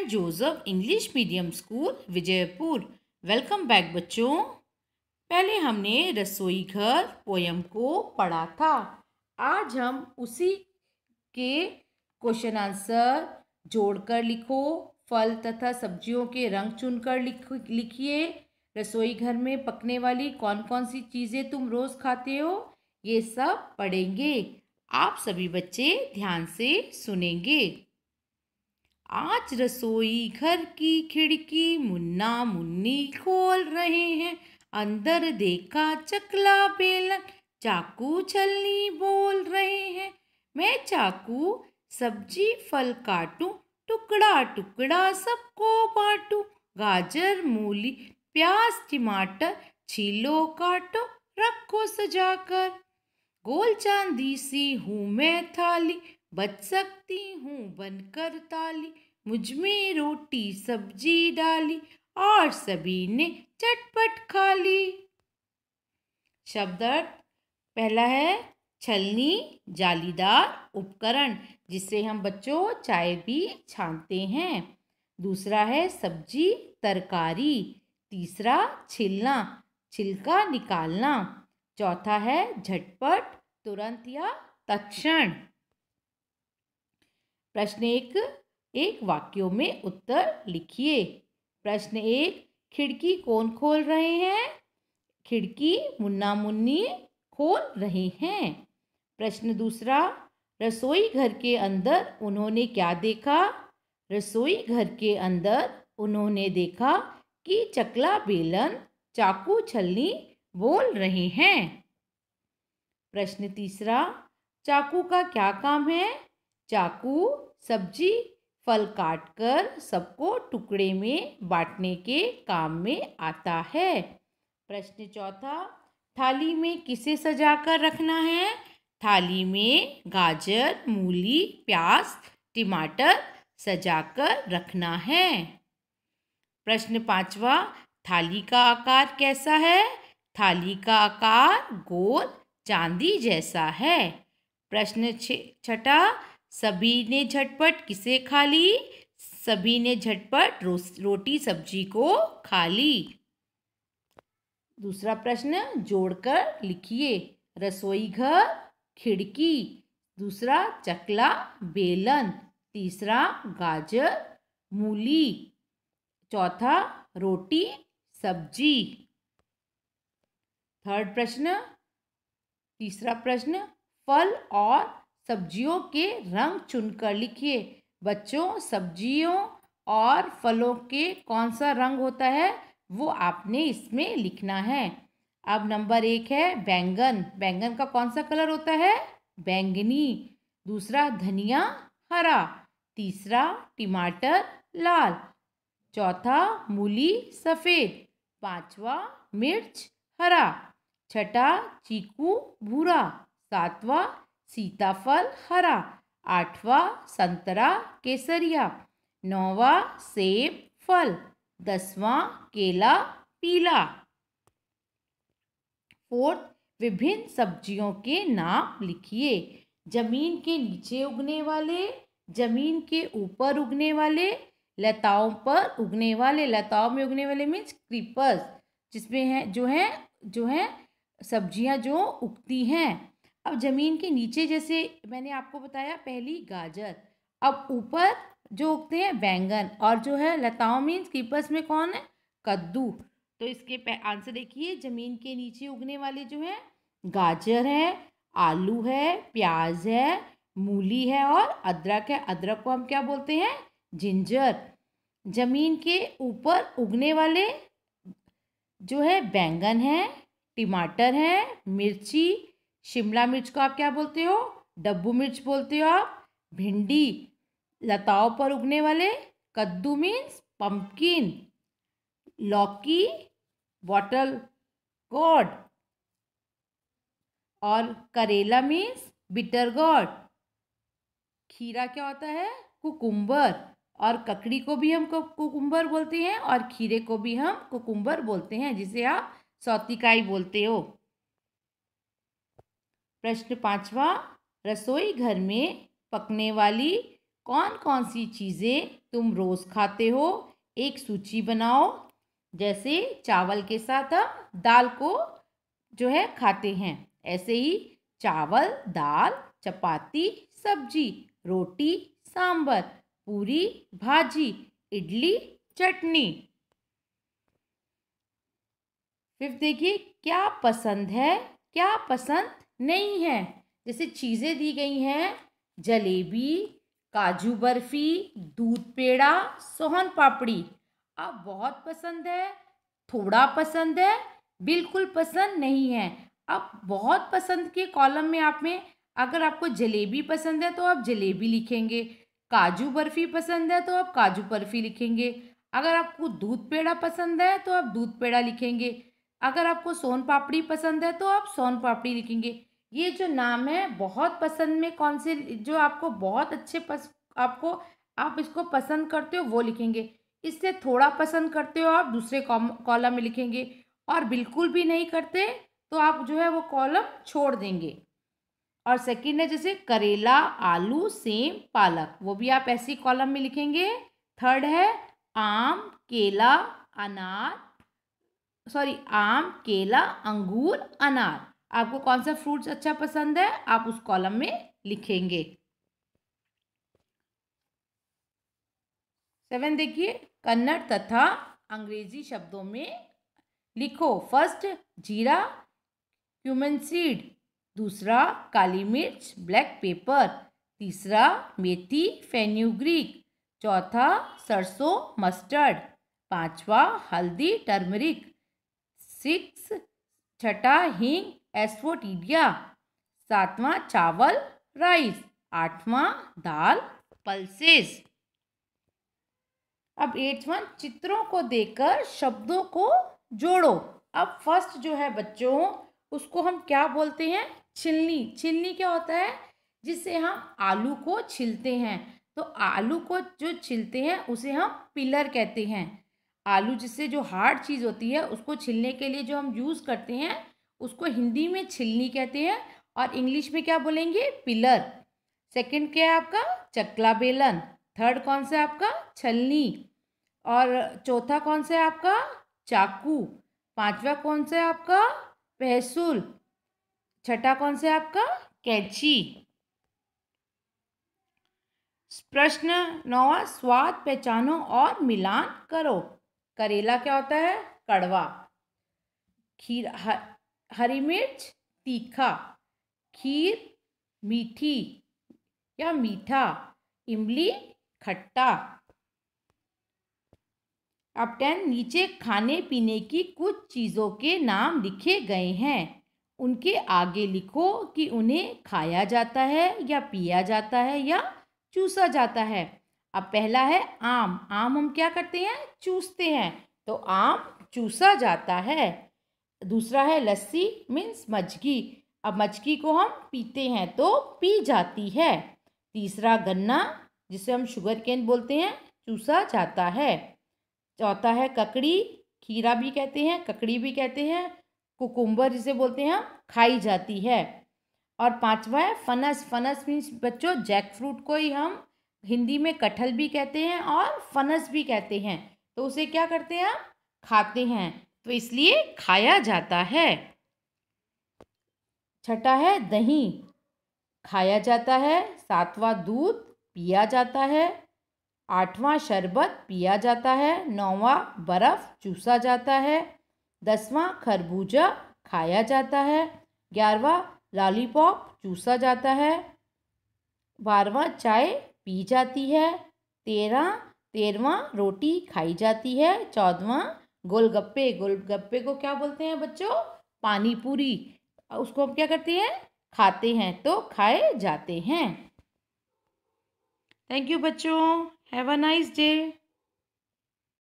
Saint Joseph English medium school Vijaypur welcome back बच्चों पहले हमने रसोई घर पोयम को पढ़ा था आज हम उसी के क्वेश्चन आंसर जोड़कर लिखो फल तथा सब्जियों के रंग चुनकर लिख लिखिए रसोई घर में पकने वाली कौन कौन सी चीज़ें तुम रोज़ खाते हो ये सब पढ़ेंगे आप सभी बच्चे ध्यान से सुनेंगे आज रसोई घर की खिड़की मुन्ना मुन्नी खोल रहे हैं अंदर देखा चकला बेलन चाकू छलनी बोल रहे हैं मैं चाकू सब्जी फल काटूं टुकड़ा टुकड़ा सबको बांटूं गाजर मूली प्याज टमाटर छीलो काटो रखो सजाकर गोल चांदी सी हूँ मैं थाली बच सकती हूँ बनकर ताली मुझ में रोटी सब्जी डाली और सभी ने चटपट खा ली शब्द पहला है छलनी जालीदार उपकरण जिससे हम बच्चों चाय भी छानते हैं दूसरा है सब्जी तरकारी तीसरा छिलना छिलका निकालना चौथा है झटपट तुरंत या तत्ण प्रश्न एक एक वाक्यों में उत्तर लिखिए प्रश्न एक खिड़की कौन खोल रहे हैं खिड़की मुन्ना मुन्नी खोल रहे हैं प्रश्न दूसरा रसोई घर के अंदर उन्होंने क्या देखा रसोई घर के अंदर उन्होंने देखा कि चकला बेलन चाकू छलनी बोल रहे हैं प्रश्न तीसरा चाकू का क्या काम है चाकू सब्जी फल काटकर सबको टुकड़े में बांटने के काम में आता है प्रश्न चौथा थाली में किसे सजाकर रखना है थाली में गाजर मूली प्याज टमाटर सजाकर रखना है प्रश्न पांचवा थाली का आकार कैसा है थाली का आकार गोल चांदी जैसा है प्रश्न छठा सभी ने झटपट किसे खा ली सभी ने झटपट रो, रोटी सब्जी को खा ली दूसरा प्रश्न जोड़कर लिखिए रसोई घर खिड़की दूसरा चकला बेलन तीसरा गाजर मूली चौथा रोटी सब्जी थर्ड प्रश्न तीसरा प्रश्न फल और सब्जियों के रंग चुनकर लिखिए बच्चों सब्जियों और फलों के कौन सा रंग होता है वो आपने इसमें लिखना है अब नंबर एक है बैंगन बैंगन का कौन सा कलर होता है बैंगनी दूसरा धनिया हरा तीसरा टमाटर लाल चौथा मूली सफ़ेद पांचवा मिर्च हरा छठा चीकू भूरा सातवां सीताफल हरा आठवा संतरा केसरिया नौवा सेब फल दसवां केला पीला फोर्थ विभिन्न सब्जियों के नाम लिखिए जमीन के नीचे उगने वाले जमीन के ऊपर उगने वाले लताओं पर उगने वाले लताओं में उगने वाले मीन्स क्रीपर्स जिसमें हैं जो हैं जो हैं सब्जियां जो उगती हैं अब ज़मीन के नीचे जैसे मैंने आपको बताया पहली गाजर अब ऊपर जो उगते हैं बैंगन और जो है लताओं मीन्स कीपर्स में कौन है कद्दू तो इसके आंसर देखिए ज़मीन के नीचे उगने वाले जो हैं गाजर है आलू है प्याज है मूली है और अदरक है अदरक को हम क्या बोलते हैं जिंजर ज़मीन के ऊपर उगने वाले जो है बैंगन है टमाटर है मिर्ची शिमला मिर्च को आप क्या बोलते हो डब्बू मिर्च बोलते हो आप भिंडी लताओं पर उगने वाले कद्दू मीन्स पंपकिन लौकी बॉटल गॉड और करेला मीन्स बिटर गॉड खीरा क्या होता है कुकुम्बर और ककड़ी को भी हम कुकुम्बर बोलते हैं और खीरे को भी हम कुकुम्बर बोलते हैं जिसे आप सौतिकाई बोलते हो प्रश्न पाँचवा रसोई घर में पकने वाली कौन कौन सी चीज़ें तुम रोज़ खाते हो एक सूची बनाओ जैसे चावल के साथ हम दाल को जो है खाते हैं ऐसे ही चावल दाल चपाती सब्जी रोटी सांबर पूरी भाजी इडली चटनी फिर देखिए क्या पसंद है क्या पसंद नहीं है जैसे चीज़ें दी गई हैं जलेबी काजू बर्फी दूध पेड़ा सोहन पापड़ी आप बहुत पसंद है थोड़ा पसंद है बिल्कुल पसंद नहीं है अब बहुत पसंद के कॉलम में आप में अगर आपको जलेबी पसंद है तो आप जलेबी लिखेंगे काजू बर्फ़ी पसंद है तो आप काजू बर्फ़ी लिखेंगे अगर आपको दूध पेड़ा पसंद है तो आप दूध पेड़ा लिखेंगे अगर आपको सोन पापड़ी पसंद है तो आप सोन पापड़ी लिखेंगे ये जो नाम है बहुत पसंद में कौन से जो आपको बहुत अच्छे पस आपको आप इसको पसंद करते हो वो लिखेंगे इससे थोड़ा पसंद करते हो आप दूसरे कॉलम में लिखेंगे और बिल्कुल भी नहीं करते तो आप जो है वो कॉलम छोड़ देंगे और सेकंड है जैसे करेला आलू सेम पालक वो भी आप ऐसी कॉलम में लिखेंगे थर्ड है आम केला अनार सॉरी आम केला अंगूर अनार आपको कौन सा फ्रूट्स अच्छा पसंद है आप उस कॉलम में लिखेंगे सेवन देखिए कन्नड़ तथा अंग्रेजी शब्दों में लिखो फर्स्ट जीरा क्यूमन सीड दूसरा काली मिर्च ब्लैक पेपर तीसरा मेथी फेन्यूग्रीक चौथा सरसों मस्टर्ड पांचवा हल्दी टर्मरिक सिक्स छठा हींग एस्फोटीडिया सातवां चावल राइस आठवां दाल पल्सेस अब एटवन वन चित्रों को देखकर शब्दों को जोड़ो अब फर्स्ट जो है बच्चों उसको हम क्या बोलते हैं छिलनी छिलनी क्या होता है जिससे हम आलू को छिलते हैं तो आलू को जो छिलते हैं उसे हम पिलर कहते हैं आलू जिससे जो हार्ड चीज़ होती है उसको छिलने के लिए जो हम यूज़ करते हैं उसको हिंदी में छिलनी कहते हैं और इंग्लिश में क्या बोलेंगे पिलर सेकंड क्या है आपका चकला बेलन थर्ड कौन सा आपका छलनी और चौथा कौन सा है आपका चाकू पांचवा कौन सा है आपका पहसुल छठा कौन सा है आपका कैची प्रश्न नौवा स्वाद पहचानो और मिलान करो करेला क्या होता है कड़वा खीरा हरी मिर्च तीखा खीर मीठी या मीठा इमली खट्टा अब टेन नीचे खाने पीने की कुछ चीज़ों के नाम लिखे गए हैं उनके आगे लिखो कि उन्हें खाया जाता है या पिया जाता है या चूसा जाता है अब पहला है आम आम हम क्या करते हैं चूसते हैं तो आम चूसा जाता है दूसरा है लस्सी मीन्स मजगी अब मजगी को हम पीते हैं तो पी जाती है तीसरा गन्ना जिसे हम शुगर केन बोलते हैं चूसा जाता है चौथा है ककड़ी खीरा भी कहते हैं ककड़ी भी कहते हैं कुकुम्बर जिसे बोलते हैं खाई जाती है और पांचवा है फनस फनस मीन्स बच्चों जैक फ्रूट को ही हम हिंदी में कटहल भी कहते हैं और फनस भी कहते हैं तो उसे क्या करते हैं हम खाते हैं तो इसलिए खाया जाता है छठा है दही खाया जाता है सातवां दूध पिया जाता है आठवां शरबत पिया जाता है नौवां बर्फ़ चूसा जाता है दसवां खरबूजा खाया जाता है ग्यारहवा लॉलीपॉप चूसा जाता है बारहवा चाय पी जाती है तेरह तेरहवा रोटी खाई जाती है चौदवा गोलगप्पे गोलगप्पे को क्या बोलते हैं बच्चों पानी पूरी उसको हम क्या करते हैं खाते हैं तो खाए जाते हैं थैंक यू बच्चों हैव अ नाइस डे